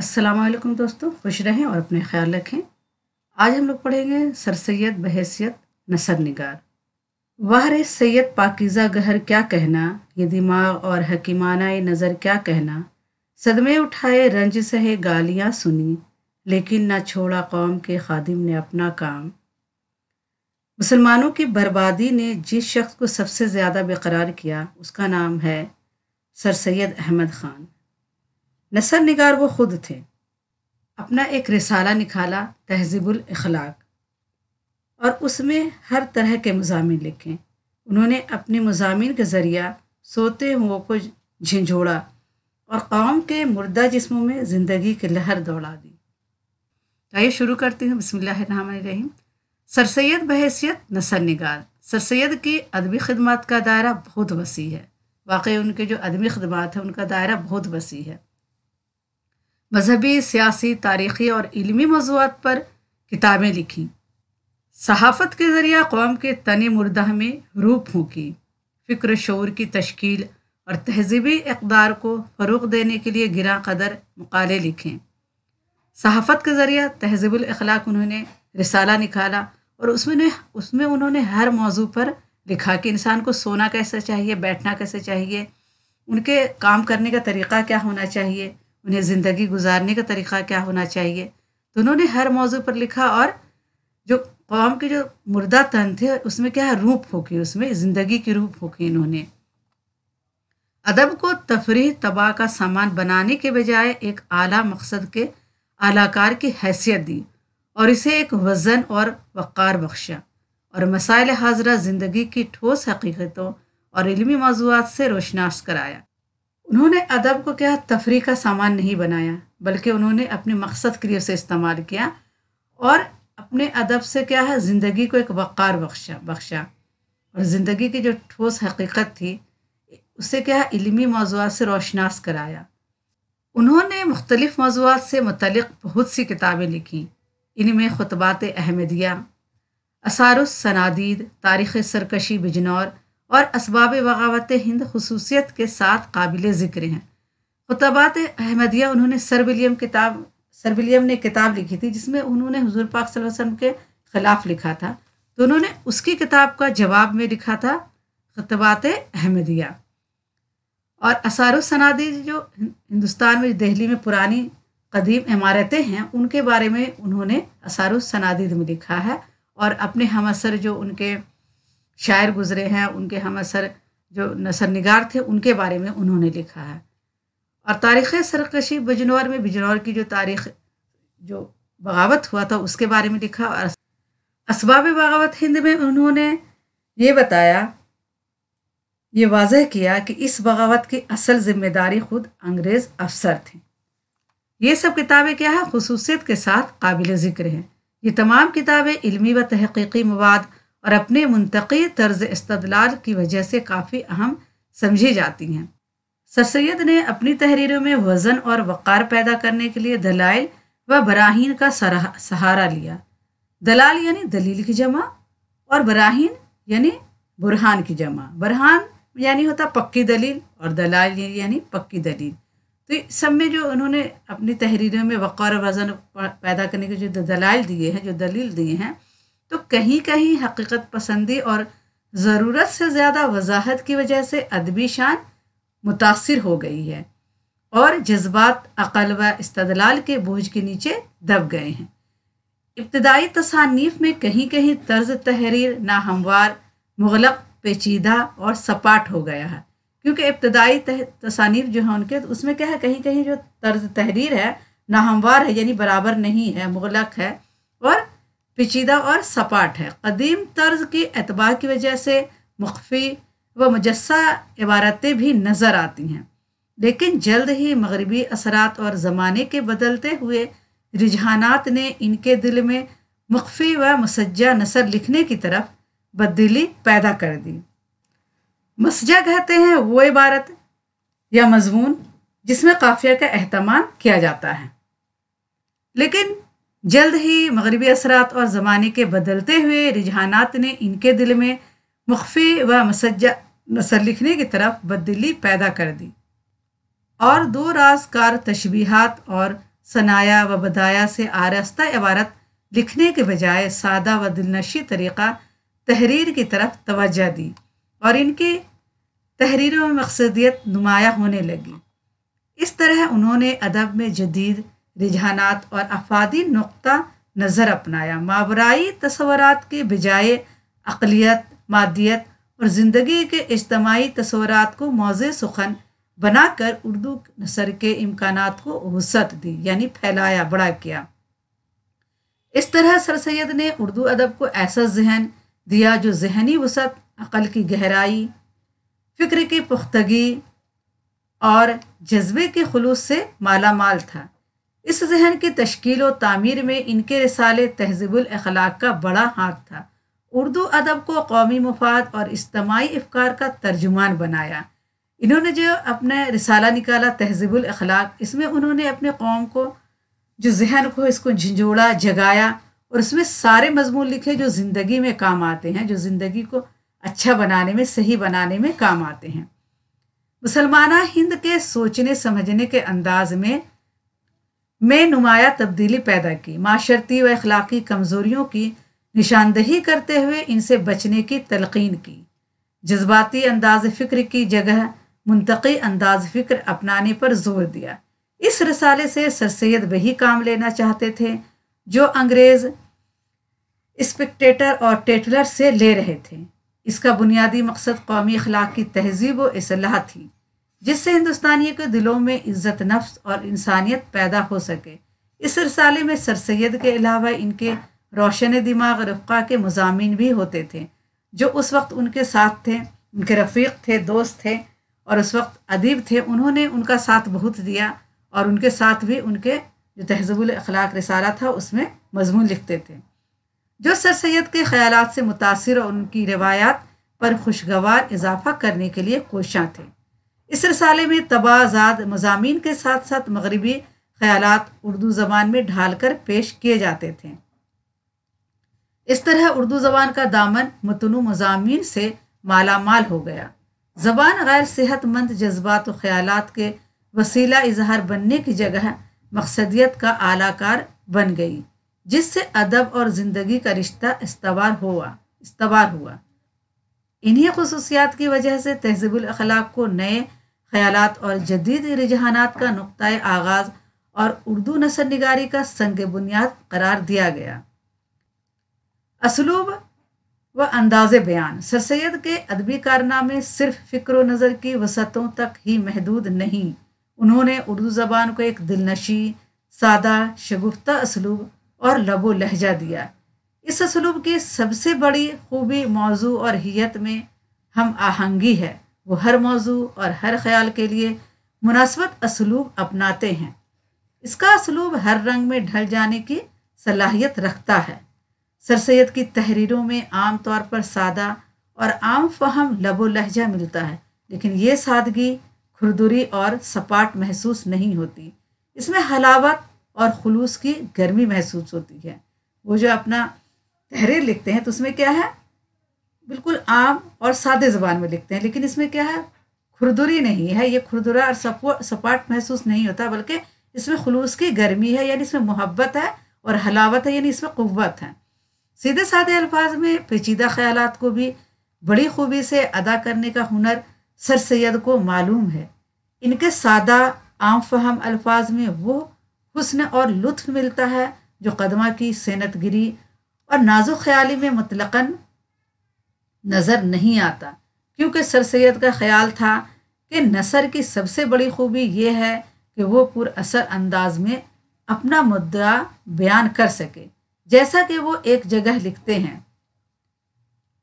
असलम दोस्तों खुश रहें और अपने ख्याल रखें आज हम लोग पढ़ेंगे सर सैद बहसीत नसर निगार वाहर सैद पाकिज़ा गहर क्या कहना ये दिमाग और हकीमाना नज़र क्या कहना सदमे उठाए रंज सहे गालियाँ सुनी लेकिन ना छोड़ा कौम के खादिम ने अपना काम मुसलमानों की बर्बादी ने जिस शख्स को सबसे ज़्यादा बेकरार किया उसका नाम है सर सैद अहमद ख़ान नसर निगार वो ख़ुद थे अपना एक रिसाला निकाला तहजीबुल इखलाक और उसमें हर तरह के मजामी लिखे उन्होंने अपने मजामी के ज़रिया सोते हुए को झिझोड़ा और कौम के मुर्दा जिसमों में ज़िंदगी की लहर दौड़ा दी आइए शुरू करती हूँ बसमीम सर सैद बहसीत नसर निगार सर सैद की अदबी खदमात का दायरा बहुत वसी है वाकई उनके जो अदबी खदमात है उनका दायरा बहुत वसी है मजहबी सियासी तारीख़ी और इलमी मौजूद पर किताबें लिखीं सहाफ़त के ज़रिए कौम के तन मुर्दा में रूप फूकी फ़िक्र शोर की तश्कील और तहजीबी इकदार को फ़रूग देने के लिए गिरा कदर मकाले लिखें सहाफ़त के ज़रिए तहजीबलाख उन्होंने रिसाला निकाला और उसमें उसमें उन्होंने हर मौजू पर लिखा कि इंसान को सोना कैसे चाहिए बैठना कैसे चाहिए उनके काम करने का तरीक़ा क्या होना चाहिए उन्हें ज़िंदगी गुजारने का तरीक़ा क्या होना चाहिए तो उन्होंने हर मौजू पर लिखा और जो कौम के जो मुर्दा तन थे उसमें क्या है रूप होगी उसमें ज़िंदगी की रूप होगी इन्होंने अदब को तफरी तबाह का सामान बनाने के बजाय एक आला मकसद के आलाकार की हैसियत दी और इसे एक वज़न और वक़ार बख्शा और मसाइल हाजरा ज़िंदगी की ठोस हकीकतों और इलमी मौजूद से रोशनास कराया उन्होंने अदब को क्या तफरी का सामान नहीं बनाया बल्कि उन्होंने अपने मकसद के लिए उसे इस्तेमाल किया और अपने अदब से क्या है ज़िंदगी को एक वक़ार बख्शा बख्शा और ज़िंदगी की जो ठोस हकीकत थी उसे क्या है इलमी मौजूद से रोशनास कराया उन्होंने मुख्तलिफ़ मौजूद से मुतल बहुत सी किताबें लिखीं इनमें खुतबात अहमदिया असारुसनादीद तारीख़ सरकशी बिजनौर और इसबाब बगावत हिंद खसूसियत के साथ काबिल ज़िक्र हैं खुतबात अहमदिया उन्होंने सर विलियम किताब सर विलियम ने किताब लिखी थी जिसमें उन्होंने हजूर पाक वसम के ख़िलाफ़ लिखा था तो उन्होंने उसकी किताब का जवाब में लिखा था खुतबात अहमदिया और असारुसनादी जो हिंदुस्तान में दिल्ली में पुरानी कदीम इमारतें हैं उनके बारे में उन्होंने असारुसनादिद में लिखा है और अपने हमसर जो उनके शायर गुजरे हैं उनके हम असर जो नसर निगार थे उनके बारे में उन्होंने लिखा है और तारीख़ सरकशी बिजनौर में बिजनौर की जो तारीख जो बगावत हुआ था उसके बारे में लिखा और इसबाब बगावत हिंद में उन्होंने ये बताया ये वाजह किया कि इस बगावत की असल जिम्मेदारी खुद अंग्रेज़ अफसर थे ये सब किताबें क्या है खसूसियत के साथ काबिल ज़िक्र हैं ये तमाम किताबें इलमी व तहकीकी मवाद और अपने मुंतकी तर्ज इस्तदलाल की वजह से काफ़ी अहम समझी जाती हैं सर सैद ने अपनी तहरीरों में वज़न और वक़ार पैदा करने के लिए दलाइल व बराहीन का सहारा लिया दलाल यानी दलील की जमा और बराहीन यानी बुरहान की जमा बुरहान यानी होता पक्की दलील और दलाल यानी पक्की दलील तो सब में जो उन्होंने अपनी तहरीरों में वक़ार वज़न पैदा करने के जो दलाल दिए हैं जो दलील दिए हैं तो कहीं कहीं हकीकत पसंदी और ज़रूरत से ज़्यादा वजाहत की वजह से अदबी शान मुतासर हो गई है और जज्बात अकल व इस्तलाल के बोझ के नीचे दब गए हैं इब्तदाई तसानीफ में कहीं कहीं तर्ज तहरीर नाहमवार मुगलक पेचीदा और सपाट हो गया है क्योंकि इब्तदाई तसानीफ जो है उनके उसमें क्या है कहीं कहीं जो तर्ज तहरीर है नाहमवार है यानी बराबर नहीं है मुगलक है और पेचीदा और सपाट है कदीम तर्ज के एतबार की वजह से मुख्फी व मुजस्सा इबारतें भी नज़र आती हैं लेकिन जल्द ही मगरबी असरात और ज़माने के बदलते हुए रुझानात ने इनके दिल में मुख्फी व मुसज्जा नसर लिखने की तरफ बदली पैदा कर दी मसजा कहते हैं वो इबारत या मजमून जिसमें काफिया का अहतमाम किया जाता है लेकिन जल्द ही मगरबी असरात और ज़माने के बदलते हुए रुझानात ने इनके दिल में मुख़ी व मसजा नसर लिखने की तरफ बदली पैदा कर दी और दो राजकार तशबीहात और सनाया व बदाया से आरस्ता इबारत लिखने के बजाय सादा व दिलनशी तरीक़ा तहरीर की तरफ तोज्जा दी और इनकी तहरीरों में मकसदियत नुमाया होने लगी इस तरह उन्होंने अदब में जदीद रिझानात और अफादी नुक़ नज़र अपनाया मावराई तस्वरत के बजाय अकलीत मादियत और ज़िंदगी के इज्तमाही तस्वरत को मौज़ सुखन बनाकर उर्दू नसर के इम्कान को वसत दी यानी फैलाया बड़ा किया इस तरह सर सैद ने उर्दू अदब को ऐसा जहन दिया जो जहनी वसत अक़ल की गहराई फ़िक्र की पुख्तगी और जज्बे के खलूस से माला माल था इस जहन की तश्कील और तामीर में इनके रिसाले तहजीबुल अखलाक का बड़ा हाथ था उर्दू अदब को कौमी मफाद और इज्तमाही अफकार का तर्जुमान बनाया इन्होंने जो अपना रिसाला निकाला तहजीबुल अखलाक इसमें उन्होंने अपने कौम को जो जहन को इसको झंझोड़ा जगाया और उसमें सारे मजमून लिखे जो ज़िंदगी में काम आते हैं जो ज़िंदगी को अच्छा बनाने में सही बनाने में काम आते हैं मुसलमाना हिंद के सोचने समझने के अंदाज में में नुमाया तब्दीली पैदा की माशरती व अखलाकी कमज़ोरियों की निशानदही करते हुए इनसे बचने की तलकिन की जज्बाती अंदाज फ़िक्र की जगह मुंतकी अंदाज फ़िक्र अपनाने पर जोर दिया इस रसाले से सर सैद वही काम लेना चाहते थे जो अंग्रेज़ स्पेक्टेटर और टेटलर से ले रहे थे इसका बुनियादी मकसद कौमी अखलाक की तहजीब व असलाह थी जिससे हिंदुस्तानियों के दिलों में इज्जत नफ्स और इंसानियत पैदा हो सके इस रसाले में सर सैद के अलावा इनके रोशन दिमाग रफ़ा के मजामी भी होते थे जो उस वक्त उनके साथ थे उनके रफ़ीक थे दोस्त थे और उस वक्त अदीब थे उन्होंने उनका साथ बहुत दिया और उनके साथ भी उनके जो तहजबुल अखलाक रिसाला था उसमें मजमून लिखते थे जो सर सैद के ख्याल से मुतासर और उनकी रवायात पर खुशगवार इजाफा करने के लिए कोशाँ थे इस रसाले में तबाजाद मजामी के साथ साथ मगरबी ख्याल उर्दू ज़बान में ढाल कर पेश किए जाते थे इस तरह उर्दू ज़बान का दामन मतनु मजामी से माला माल हो गया ज़बान गैर सेहतमंद जज्बात व ख्याल के वसीला इजहार बनने की जगह मकसदियत का आलाकार बन गई जिससे अदब और ज़िंदगी का रिश्ता इस्तवार हुआ इस्तवार हुआ इन्हीं खसूसियात की वजह से तहजीबुल अखलाक को नए ख्याल और जदीद रुझानात का नुक़ आगाज़ और उर्दू नसर नगारी का संग बुनियाद करार दिया गया असलूब व अंदाज बयान सर सैद के अदबी कारनामे सिर्फ फ़िक्र नज़र की वसतों तक ही महदूद नहीं उन्होंने उर्दू ज़बान को एक दिलनशी सादा शगुफ्ता असलूब और लबो लहजा दिया इस असलूब की सबसे बड़ी खूबी मौजू और हियत में हम आहंगी है वो हर मौजू और हर ख्याल के लिए मुनासबत असलूब अपनाते हैं इसका असलूब हर रंग में ढल जाने की सलाहियत रखता है सर सैद की तहरीरों में आम तौर पर सादा और आम फहम लबो लहजा मिलता है लेकिन ये सादगी खुरदुरी और सपाट महसूस नहीं होती इसमें हलावत और खलूस की गर्मी महसूस होती है वो जो अपना तहरीर लिखते हैं तो उसमें क्या है बिल्कुल आम और सादे ज़बान में लिखते हैं लेकिन इसमें क्या है खुरदुरी नहीं है ये खुरदुरा और सपो सपाट महसूस नहीं होता बल्कि इसमें खलूस की गर्मी है यानी इसमें मोहब्बत है और हलावत है यानी इसमें कुत है सीधे साधे अल्फाज में पेचीदा ख्याल को भी बड़ी खूबी से अदा करने का हुनर सर सैद को मालूम है इनके सादा आम फहम अल्फाज में वो हसन और लुत्फ मिलता है जो कदमा की सेनत गिरी और नाजुक ख्याली में मतलक़न नज़र नहीं आता क्योंकि सर सैद का ख्याल था कि नसर की सबसे बड़ी खूबी यह है कि वो पुरअसर अंदाज में अपना मुद्दा बयान कर सके जैसा कि वो एक जगह लिखते हैं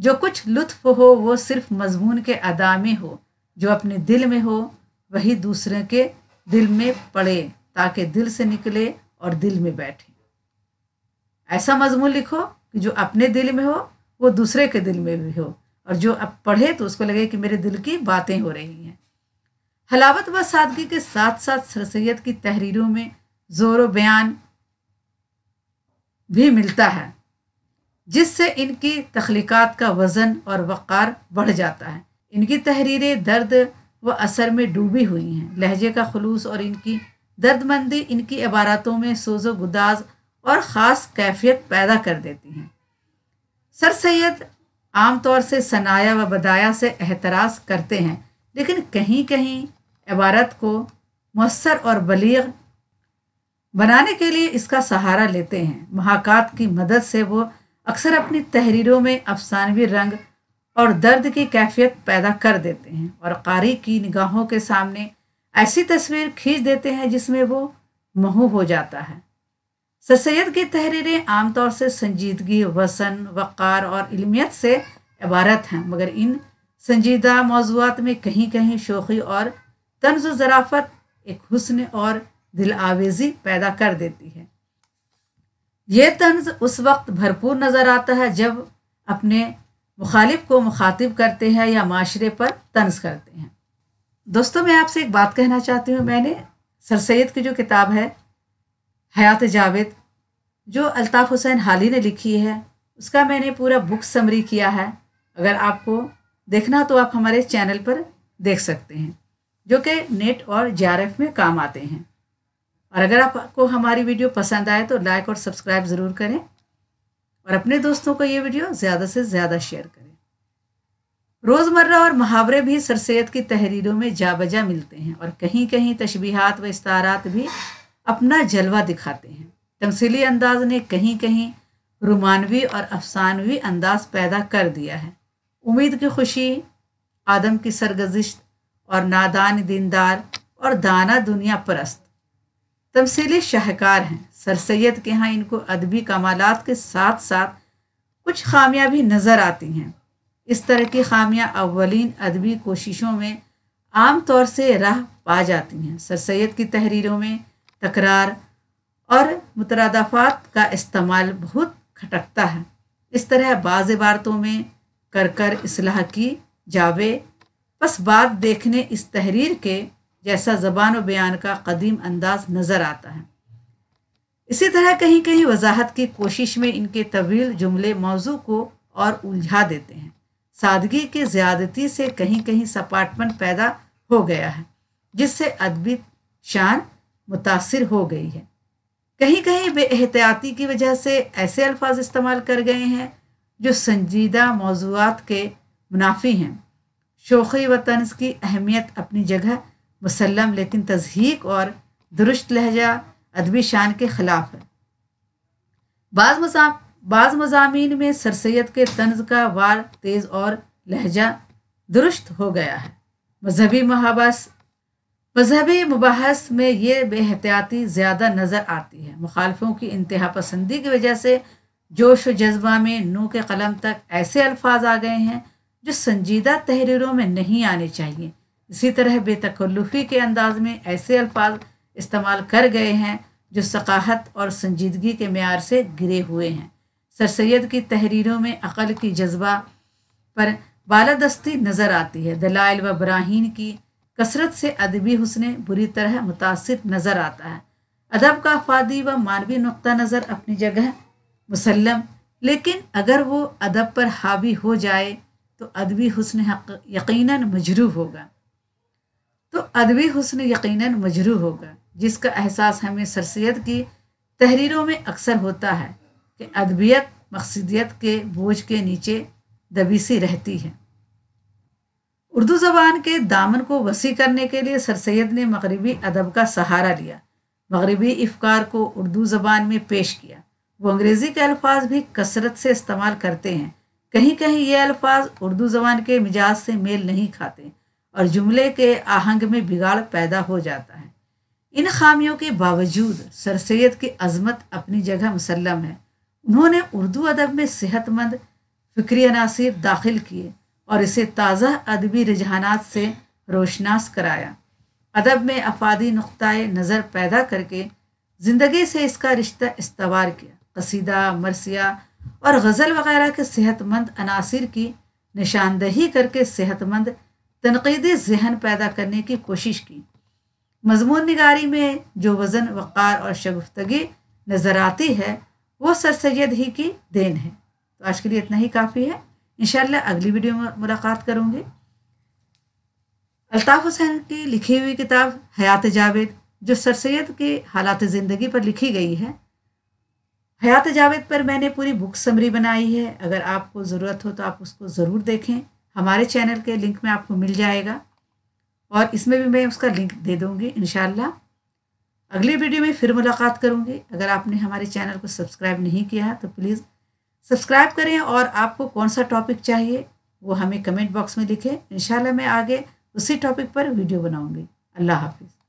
जो कुछ लुत्फ हो वो सिर्फ मजमून के अदा में हो जो अपने दिल में हो वही दूसरे के दिल में पड़े ताकि दिल से निकले और दिल में बैठे ऐसा मजमून लिखो कि जो अपने दिल में हो वो दूसरे के दिल में भी हो और जो अब पढ़े तो उसको लगे कि मेरे दिल की बातें हो रही हैं हलावत व सादगी के साथ साथ सर सैद की तहरीरों में जोर बयान भी मिलता है जिससे इनकी तख्लीक़ात का वज़न और वक़ार बढ़ जाता है इनकी तहरीरें दर्द व असर में डूबी हुई हैं लहजे का खलूस और इनकी दर्दमंदी इनकी इबारतों में सोजो गुदाज और ख़ास कैफियत पैदा कर देती हैं सर सैद आमतौर से सनाया व बदाया से एतराज़ करते हैं लेकिन कहीं कहीं इबारत को मौसर और बलीग बनाने के लिए इसका सहारा लेते हैं महाकात की मदद से वो अक्सर अपनी तहरीरों में अफसानवी रंग और दर्द की कैफियत पैदा कर देते हैं और कारी की निगाहों के सामने ऐसी तस्वीर खींच देते हैं जिसमें वो महू हो जाता है सैयद की तहरीरें आमतौर से संजीदगी वसन वक़ार और इलमियत से इबारत हैं मगर इन संजीदा मौजूद में कहीं कहीं शोखी और तंज ज़राफ़त एक हुस्न और दिल आवेजी पैदा कर देती है ये तंज उस वक्त भरपूर नज़र आता है जब अपने मुखालिफ को मुखातिब करते हैं या माशरे पर तंज करते हैं दोस्तों मैं आपसे एक बात कहना चाहती हूँ मैंने सर सैद की जो किताब है हयात जावेद जो अल्ताफ़ हुसैन हाली ने लिखी है उसका मैंने पूरा बुक समरी किया है अगर आपको देखना तो आप हमारे चैनल पर देख सकते हैं जो कि नेट और जे में काम आते हैं और अगर आपको हमारी वीडियो पसंद आए तो लाइक और सब्सक्राइब ज़रूर करें और अपने दोस्तों को ये वीडियो ज़्यादा से ज़्यादा शेयर करें रोज़मर्रा और मुहावरे भी सर सैद की तहरीरों में जा बजा मिलते हैं और कहीं कहीं तशबीहात व इस्तारात भी अपना जलवा दिखाते हैं तमसीली अंदाज ने कहीं कहीं रोमानवी और अफसानवी अंदाज पैदा कर दिया है उम्मीद की खुशी आदम की सरगजिश और नादान दीनदार और दाना दुनिया परस्त तमसीली शाहकार हैं सर सैद के यहाँ इनको अदबी कमालत के साथ साथ कुछ खामियां भी नज़र आती हैं इस तरह की खामियां अवलिन अदबी कोशिशों में आम तौर से राह पा जाती हैं सर सैद की तहरीरों में तकरार और मुतरदाफात का इस्तेमाल बहुत खटकता है इस तरह बाज़ इबारतों में कर कर असलाह की जावे बस बात देखने इस तहरीर के जैसा ज़बान व बयान का कदीम अंदाज नज़र आता है इसी तरह कहीं कहीं वजाहत की कोशिश में इनके तवील जुमले मौजू को और उलझा देते हैं सादगी के ज़्यादती से कहीं कहीं सपाटपन पैदा हो गया है जिससे अदबी शान मुतासर हो गई है कहीं कहीं बेहतियाती की वजह से ऐसे अल्फाज इस्तेमाल कर गए हैं जो संजीदा मौजूद के मुनाफी हैं शोखी व तंज की अहमियत अपनी जगह मुसलम लेकिन तजहीक और दुरुस्त लहजा अदबी शान के ख़िलाफ़ है बाज़ मजा बाज़ मजामी में सर सैद के तंज का वार तेज़ और लहजा दुरुस्त हो गया है मजहबी महाबस मजहबी मुबहस में ये बेहतियाती ज़्यादा नज़र आती है मुखालफों की इंतहा पसंदी की वजह से जोश व जज्बा में नू के कलम तक ऐसे अल्फाज आ गए हैं जो संजीदा तहरीरों में नहीं आने चाहिए इसी तरह बेतकल्लुफ़ी के अंदाज में ऐसे अल्फाज इस्तेमाल कर गए हैं जो सकाहत और संजीदगी के मैार से गिरे हुए हैं सर सैद की तहरीरों में अक़ल की जज्बा पर बालादस्ती नज़र आती है दलाइल व बराहन की कसरत से अदबी हुसन बुरी तरह मुतासर नज़र आता है अदब का फादी व मानवी नुक़ नज़र अपनी जगह मुसलम लेकिन अगर वो अदब पर हावी हो जाए तो अदबी हुसन यकीन यकीनन मजरू होगा तो अदबी हुसन यकीनन मजरू होगा जिसका एहसास हमें सरसैद की तहरीरों में अक्सर होता है कि अदबियत मकसदियत के बोझ के नीचे दबीसी रहती है उर्दू ज़बान के दामन को वसी करने के लिए सर सैद ने मगरबी अदब का सहारा लिया मगरबी इफकार को उर्दू ज़बान में पेश किया वो अंग्रेज़ी के अल्फाज भी कसरत से इस्तेमाल करते हैं कहीं कहीं ये अल्फाज उर्दू ज़बान के मिजाज से मेल नहीं खाते और जुमले के आहंग में बिगाड़ पैदा हो जाता है इन खामियों के बावजूद सर सैद की अजमत अपनी जगह मुसलम है उन्होंने उर्दू अदब में सेहतमंद फ़िक्री अनासर दाखिल किए और इसे ताज़ा अदबी रुझानात से रोशनास कराया अदब में अफादी नुक़ नज़र पैदा करके ज़िंदगी से इसका रिश्ता इस्तवार किया कसीदा मरसिया और गज़ल वगैरह के सेहतमंद अनासर की निशानदही करके सेहतमंद तनकीदी जहन पैदा करने की कोशिश की मजमून निगारी में जो वज़न वक़ार और शगुफ्तगी नज़र आती है वो सर सैद ही की देन है तो आज के लिए इतना ही काफ़ी है इन अगली वीडियो में मुलाकात करूँगी अल्ताफ़ हुसैन की लिखी हुई किताब हयात जावेद जो सर सैद के हालात ज़िंदगी पर लिखी गई है हयात जावेद पर मैंने पूरी बुक समरी बनाई है अगर आपको ज़रूरत हो तो आप उसको ज़रूर देखें हमारे चैनल के लिंक में आपको मिल जाएगा और इसमें भी मैं उसका लिंक दे दूँगी इन अगली वीडियो में फिर मुलाकात करूँगी अगर आपने हमारे चैनल को सब्सक्राइब नहीं किया तो प्लीज़ सब्सक्राइब करें और आपको कौन सा टॉपिक चाहिए वो हमें कमेंट बॉक्स में लिखें इंशाल्लाह मैं आगे उसी टॉपिक पर वीडियो बनाऊंगी अल्लाह हाफिज़